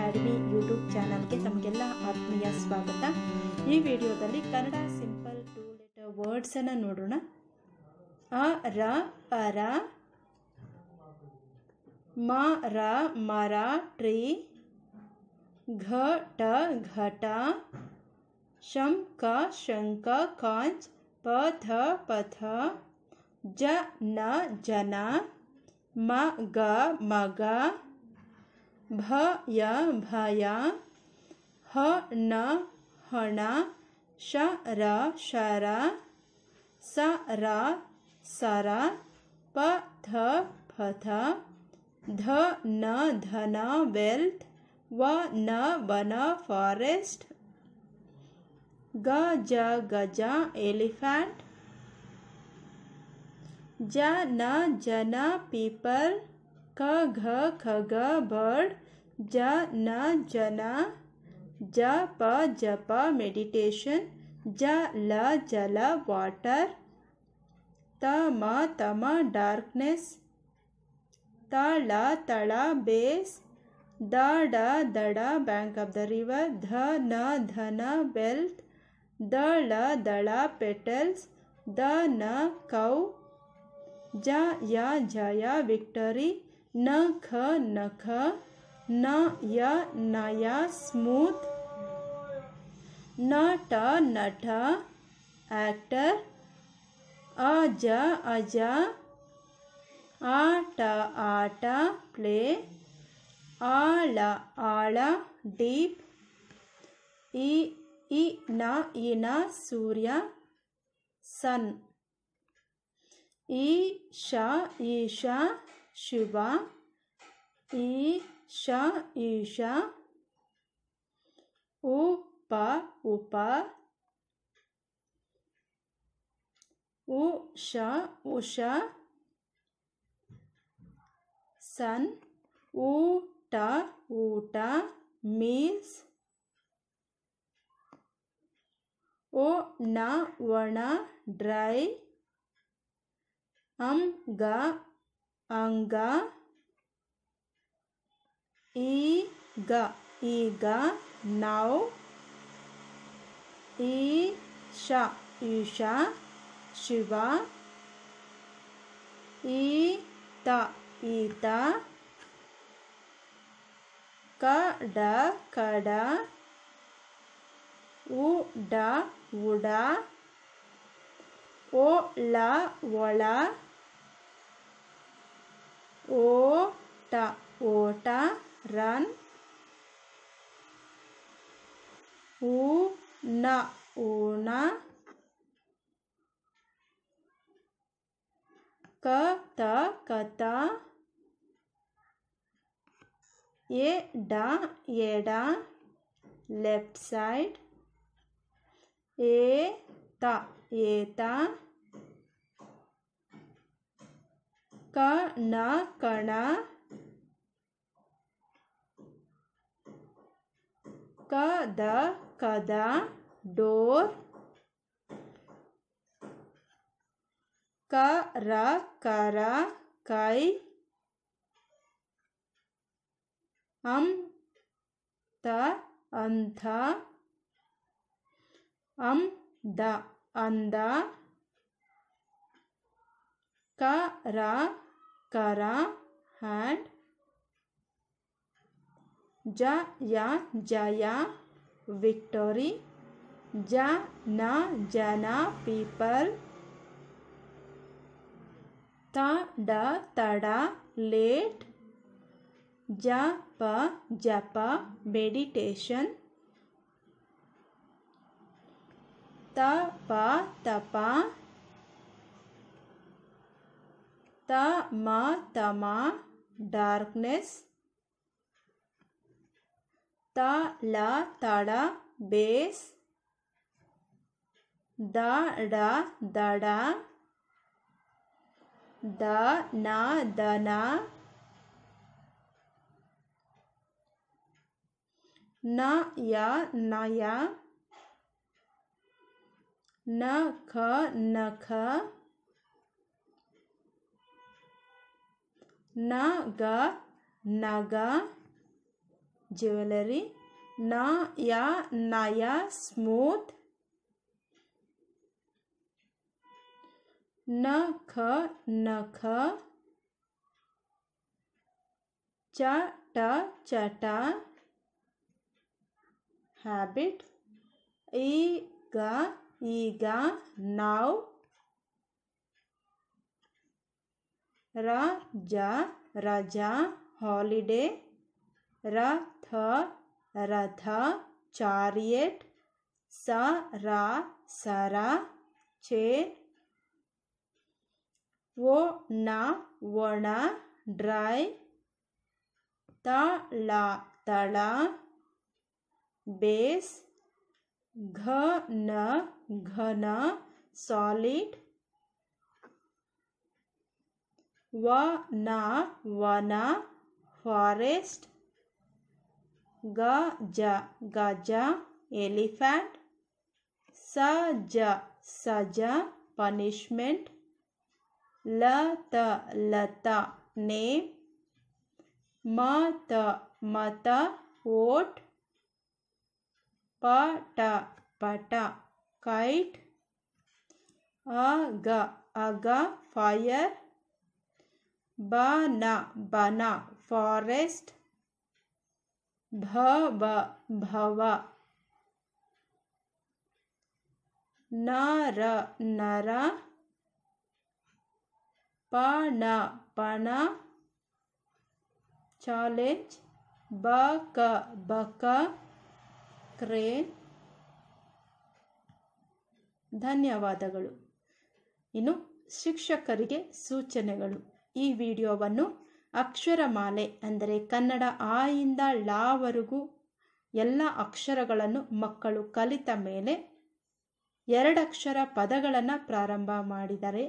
academy YouTube ಚಾನಲ್ಗೆ ತಮಗೆಲ್ಲ ಆತ್ಮೀಯ ಸ್ವಾಗತ ಈ ವಿಡಿಯೋದಲ್ಲಿ ಕನ್ನಡ ಸಿಂಪಲ್ ಟೂ ಲೆಟರ್ ವರ್ಡ್ಸನ್ನು ನೋಡೋಣ ಅ ರ ಅರ ಮ ರ ಮರ ಟ್ರೀ ಘ ಟ ಘಟ ಶಂ ಕ ಶಂಕ ಕಾಂಚ್ ಪ ಥ ಪಥ ಜ ನ ಜನ ಮ ಗ ಮಗ भ य भया ह न हणा श र शरा स र सरा प थ फथ ध न धना वेल्थ व न वन फॉरेस्ट ग ज गजा एलिफेंट ज न जना पीपल ख घ ख ग बर्ड ज न जना ज प जप मेडिटेशन ज ल जल वाटर त म तम डार्कनेस त ल तड़ बेस द ड दड़ बैंक ऑफ द रिवर ध न धन वेल्थ द ळ दळ पेटल्स द न कौ ज या जया विक्टरी न ख नख न य नय स्मूथ न ट नठ एक्टर अ ज अज आ ट आट प्ले आ ल आल डीप इन इन सूर्य सन ईशा ईशा शिव ईश ईश उप उप उष उष सन ऊट ಊಟ ओ न वण ड्राई अम ग ಅಂಗ ಈಗ ಈಗ ನಾವು ಈಶ ಈಶ ಶಿವ ಈತ ಈತ ಕಡ ಕಡ ಉಡ ಉಡ ಒಳ ಒಳ ಓಟ ಓಟ ರನ್ ಊನ ಊನ ಕತ ಕತ ಎಡ ಎಡ ಲೆಫ್ಟ್ ಸೈಡ್ ಏತ ಏತ का ना करना कद कदा डोर का रा करा कई हम त अंधा हम द अंधा kara kara hand ja ya jaya victory ja na jana people ta da tada late ja pa japa meditation ta pa tapa तमा तमा डार्कनेस तला तड़ा बेस दाड़ा दड़ा दना दना नया नया नख ख ನಗ नग ज्वेलरी न या नाया स्मूथ न ख नख नख चटा चट हैबिट ई ग ई ग नाउ राजा रजा हॉलिडे रथ रथ चारियट सरा सरा छे वो ना वणा ड्राई तला तला बेस घन घन सॉलिड वना वना फॉरेस्ट गजा गजा एलिफेंट सजा सजा पनिशमेंट लत लता नेम मत मत वोट पट पट काइट अग अग फायर ಬನ ಬನ ಫಾರೆಸ್ಟ್ ಭವ ಭವ ನರ ನರ ಪಣ ಪಣ ಚಾಲೆಂಜ್ ಬಕ ಬಕ ಕ್ರೇನ್ ಧನ್ಯವಾದಗಳು ಇನ್ನು ಶಿಕ್ಷಕರಿಗೆ ಸೂಚನೆಗಳು ಈ ವಿಡಿಯೋವನ್ನು ಅಕ್ಷರಮಾಲೆ ಅಂದರೆ ಕನ್ನಡ ಆಯಿಂದ ಲಾವರೆಗೂ ಎಲ್ಲ ಅಕ್ಷರಗಳನ್ನು ಮಕ್ಕಳು ಕಲಿತ ಮೇಲೆ ಎರಡಕ್ಷರ ಪದಗಳನ್ನು ಪ್ರಾರಂಭ ಮಾಡಿದರೆ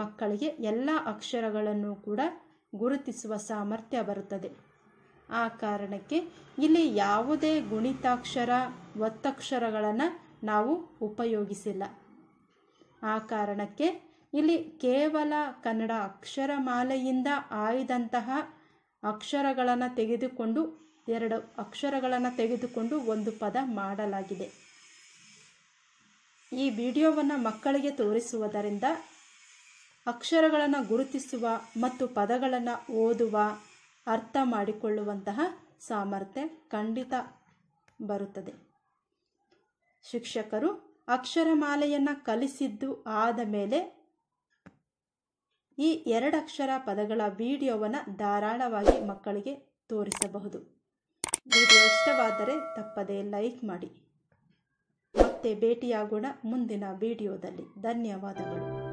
ಮಕ್ಕಳಿಗೆ ಎಲ್ಲ ಅಕ್ಷರಗಳನ್ನು ಕೂಡ ಗುರುತಿಸುವ ಸಾಮರ್ಥ್ಯ ಬರುತ್ತದೆ ಆ ಕಾರಣಕ್ಕೆ ಇಲ್ಲಿ ಯಾವುದೇ ಗುಣಿತಾಕ್ಷರ ಒತ್ತಕ್ಷರಗಳನ್ನು ನಾವು ಉಪಯೋಗಿಸಿಲ್ಲ ಆ ಕಾರಣಕ್ಕೆ ಇಲ್ಲಿ ಕೇವಲ ಕನ್ನಡ ಅಕ್ಷರಮಾಲೆಯಿಂದ ಆಯ್ದಂತಹ ಅಕ್ಷರಗಳನ್ನು ತೆಗೆದುಕೊಂಡು ಎರಡು ಅಕ್ಷರಗಳನ್ನು ತೆಗೆದುಕೊಂಡು ಒಂದು ಪದ ಮಾಡಲಾಗಿದೆ ಈ ವಿಡಿಯೋವನ್ನು ಮಕ್ಕಳಿಗೆ ತೋರಿಸುವುದರಿಂದ ಅಕ್ಷರಗಳನ್ನು ಗುರುತಿಸುವ ಮತ್ತು ಪದಗಳನ್ನು ಓದುವ ಅರ್ಥ ಮಾಡಿಕೊಳ್ಳುವಂತಹ ಸಾಮರ್ಥ್ಯ ಖಂಡಿತ ಬರುತ್ತದೆ ಶಿಕ್ಷಕರು ಅಕ್ಷರಮಾಲೆಯನ್ನು ಕಲಿಸಿದ್ದು ಆದ ಮೇಲೆ ಈ ಎರಡಕ್ಷರ ಪದಗಳ ವಿಡಿಯೋವನ್ನು ಧಾರಾಳವಾಗಿ ಮಕ್ಕಳಿಗೆ ತೋರಿಸಬಹುದು ವಿಡಿಯೋ ಇಷ್ಟವಾದರೆ ತಪ್ಪದೇ ಲೈಕ್ ಮಾಡಿ ಮತ್ತೆ ಭೇಟಿಯಾಗೋಣ ಮುಂದಿನ ವಿಡಿಯೋದಲ್ಲಿ ಧನ್ಯವಾದಗಳು